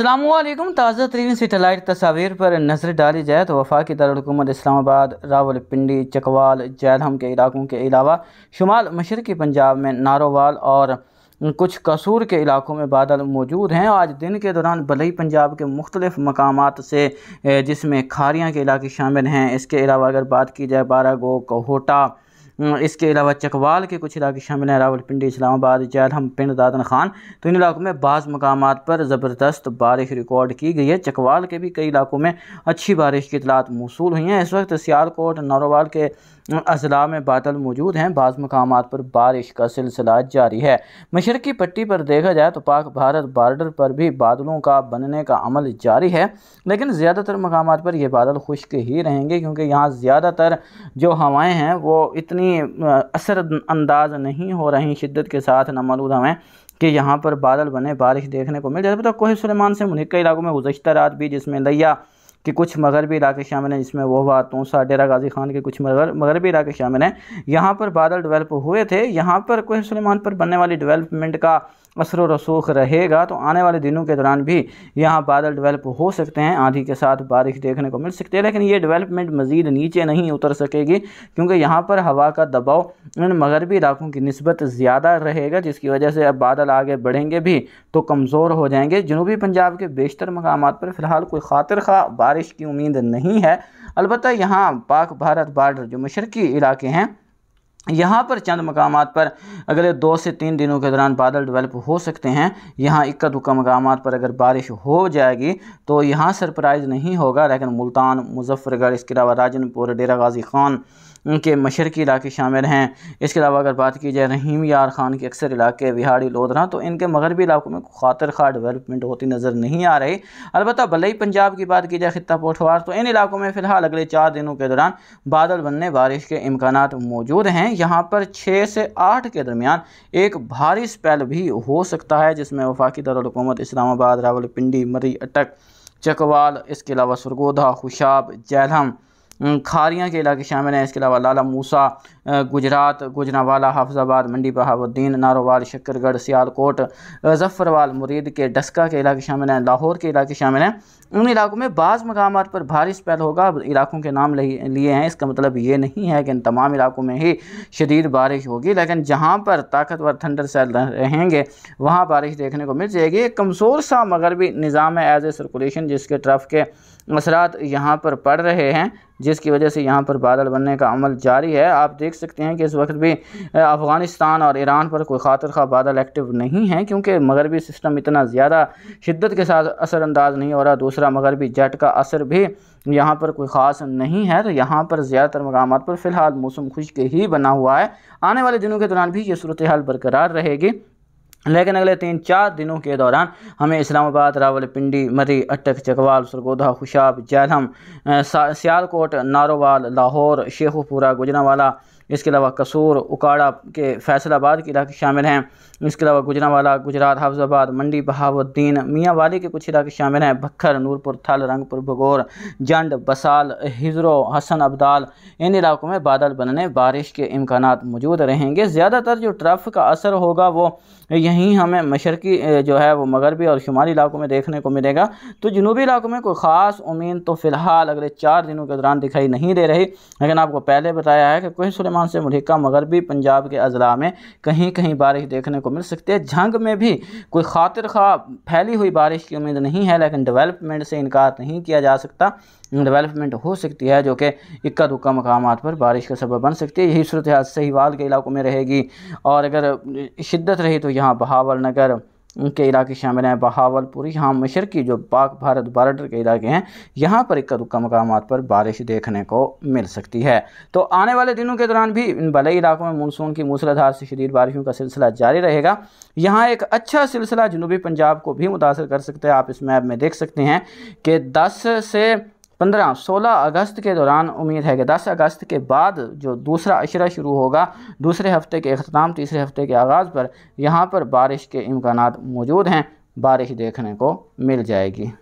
अल्लाम ताज़ा तरीन सेटेलाइट तस्वीर पर नज़र डाली जाए तो वफाकी दारकूमत इस्लामाबाद रावलपिंडी चकवाल जैलहम के इलाकों के अलावा शुमाल मशरक़ी पंजाब में नारोवाल और कुछ कसूर के इलाकों में बादल मौजूद हैं आज दिन के दौरान भलई पंजाब के मुख्तलिफ मकाम से जिसमें खारियाँ के इलाके शामिल हैं इसके अलावा अगर बात की जाए बारागो कोहोटा हम्म, इसके अलावा चकवाल के कुछ इलाके शामिल हैं रावलपिंडी इस्लामाबाद जैलहम पिंड दादन खान तो इन इलाकों में बाज़ मकाम पर ज़बरदस्त बारिश रिकॉर्ड की गई है चकवाल के भी कई इलाकों में अच्छी बारिश की इतलात मौसू हुई हैं इस वक्त सियालकोट नरोवाल के अजला में बादल मौजूद हैं बाज़ मकाम पर बारिश का सिलसिला जारी है मशरकी पट्टी पर देखा जाए तो पाक भारत बार्डर पर भी बादलों का बनने का अमल जारी है लेकिन ज़्यादातर मकाम पर यह बादल खुश्क ही रहेंगे क्योंकि यहाँ ज़्यादातर जो हवाएँ हैं वो इतनी इतनी असर अंदाज नहीं हो रही शिद्दत के साथ नमरूद हमें कि यहाँ पर बादल बने बारिश देखने को मिल जाए तो कोह सलेमान से मुनका इलाकों में गुजशत रात भी जिसमें लिया कि कुछ मगरबी इलाके शामिल हैं जिसमें वह तो तोसा डेरा गाजी खान के कुछ मगर मगरबी इलाके शामिल हैं यहाँ पर बादल डेवलप हुए थे यहाँ पर कोह सलेमान पर बनने वाली डेवलपमेंट का असर रसूख रहेगा तो आने वाले दिनों के दौरान भी यहाँ बादल डेवलप हो सकते हैं आंधी के साथ बारिश देखने को मिल सकती है लेकिन ये डेवलपमेंट मज़ीद नीचे नहीं उतर सकेगी क्योंकि यहाँ पर हवा का दबाव इन मगरबी इलाकों की नस्बत ज़्यादा रहेगा जिसकी वजह से अब बादल आगे बढ़ेंगे भी तो कमज़ोर हो जाएंगे जनूबी पंजाब के बेशतर मकाम पर फ़िलहाल कोई खातिर खा बारिश की उम्मीद नहीं है अलबत्त यहाँ पाक भारत बार्डर जो मशरकी इलाके हैं यहाँ पर चंद मकाम पर अगले दो से तीन दिनों के दौरान बादल डेवलप हो सकते हैं यहाँ इक्का दुक्का मकाम पर अगर बारिश हो जाएगी तो यहाँ सरप्राइज़ नहीं होगा लेकिन मुल्तान मुजफ्फरगढ़ इसके अलावा राजनपुर डेरा गाजी खान के मशरकी इलाके शामिल हैं इसके अलावा अगर बात की जाए रहीम यार खान के अक्सर इलाके बिहाड़ी लोधरा तो इनके मगरबी इलाकों में खातर खा डेवलपमेंट होती नज़र नहीं आ रही अलबत् बलई पंजाब की बात की जाए खत्ता पोठवार तो इन इलाकों में फ़िलहाल अगले चार दिनों के दौरान बादल बनने बारिश के इम्कान मौजूद हैं यहाँ पर छः से आठ के दरमियान एक भारी स्पेल भी हो सकता है जिसमें वफाकी दारकूमत इस्लामाबाद रावलपिंडी मरी अटक चकवाल इसके अलावा सरगोधा खुशाब जैलहम खारियाँ के इलाके शामिल हैं इसके अलावा लाला मूसा गुजरात गुजरावाला हाफजाबाद मंडी बहाउद्दीन नारोवाल शक्करगढ़ सियालकोट जफ़रवाल मुरीद के डस्का के इलाके शामिल हैं लाहौर के इलाके शामिल हैं उन इलाकों में बाज़ मकाम पर भारी स्पेल होगा इलाकों के नाम लिए हैं इसका मतलब ये नहीं है कि इन तमाम इलाकों में ही शदीद बारिश होगी लेकिन जहाँ पर ताकतवर थंडर सेल रहेंगे वहाँ बारिश देखने को मिल जाएगी एक कमज़ोर सा मगरबी निज़ाम है एज ए सर्कुलेशन जिसके ट्रफ के असरात यहाँ पर पड़ रहे हैं जिसकी वजह से यहाँ पर बादल बनने का अमल जारी है आप देख सकते हैं कि इस वक्त भी अफ़गानिस्तान और ईरान पर कोई खातर खा बादल एक्टिव नहीं है क्योंकि मगरबी सिस्टम इतना ज़्यादा शिद्दत के साथ असरानंदाज नहीं हो रहा दूसरा मगरबी जेट का असर भी यहाँ पर कोई ख़ास नहीं है तो यहाँ पर ज़्यादातर मकाम पर फ़िलहाल मौसम खुश्क ही बना हुआ है आने वाले दिनों के दौरान भी ये सूरत हाल बरकरार रहेगी लेकिन अगले तीन चार दिनों के दौरान हमें इस्लामाबाद रावलपिंडी मरी अटक चकवाल सरगोधा खुशाब जैलम सियालकोट नारोवाल लाहौर शेखुपुरा गुजरावाला इसके अलावा कसूर उकाड़ा के फैसलाबाद के इलाके शामिल हैं इसके अलावा गुजरावाला गुजरात हाफजाबाद मंडी बहावुद्दीन मियाँ वाली के कुछ इलाके शामिल हैं भखर नूरपुर थल रंगपुर भगोर जंड बसाल हिजरो हसन अब्दाल इन इलाकों में बादल बनने बारिश के इम्कान मौजूद रहेंगे ज़्यादातर जो ट्रफ का असर होगा वो यहीं हमें मशरकी जो है वो मगरबी और शुमाली इलाकों में देखने को मिलेगा तो जनूबी इलाकों में कोई ख़ास उम्मीद तो फ़िलहाल अगले चार दिनों के दौरान दिखाई नहीं दे रही लेकिन आपको पहले बताया है कि कोई आसमान से मुल्का मगरबी पंजाब के अजला में कहीं कहीं बारिश देखने को मिल सकती है झंग में भी कोई खातिर खा फैली हुई बारिश की उम्मीद नहीं है लेकिन डेवलपमेंट से इनकार नहीं किया जा सकता डेवलपमेंट हो सकती है जो कि इक्का दुक्का मकाम पर बारिश का सबब बन सकती है यही सूरत सहीवाल के इलाकों में रहेगी और अगर शिद्दत रही तो यहाँ बहावल नगर के इलाके शामिल हैं बहावलपुर यहाँ की जो पाक भारत बॉर्डर के इलाके हैं यहाँ पर इक्का दुक्का मकाम पर बारिश देखने को मिल सकती है तो आने वाले दिनों के दौरान भी इन भले इलाकों में मानसून की मूसलाधार से शदीद बारिशों का सिलसिला जारी रहेगा यहाँ एक अच्छा सिलसिला जनूबी पंजाब को भी मुतासर कर सकते हैं आप इस मैप में देख सकते हैं कि दस से पंद्रह सोलह अगस्त के दौरान उम्मीद है कि दस अगस्त के बाद जो दूसरा अशरा शुरू होगा दूसरे हफ्ते के अख्ताम तीसरे हफ्ते के आगाज़ पर यहाँ पर बारिश के इम्कान मौजूद हैं बारिश देखने को मिल जाएगी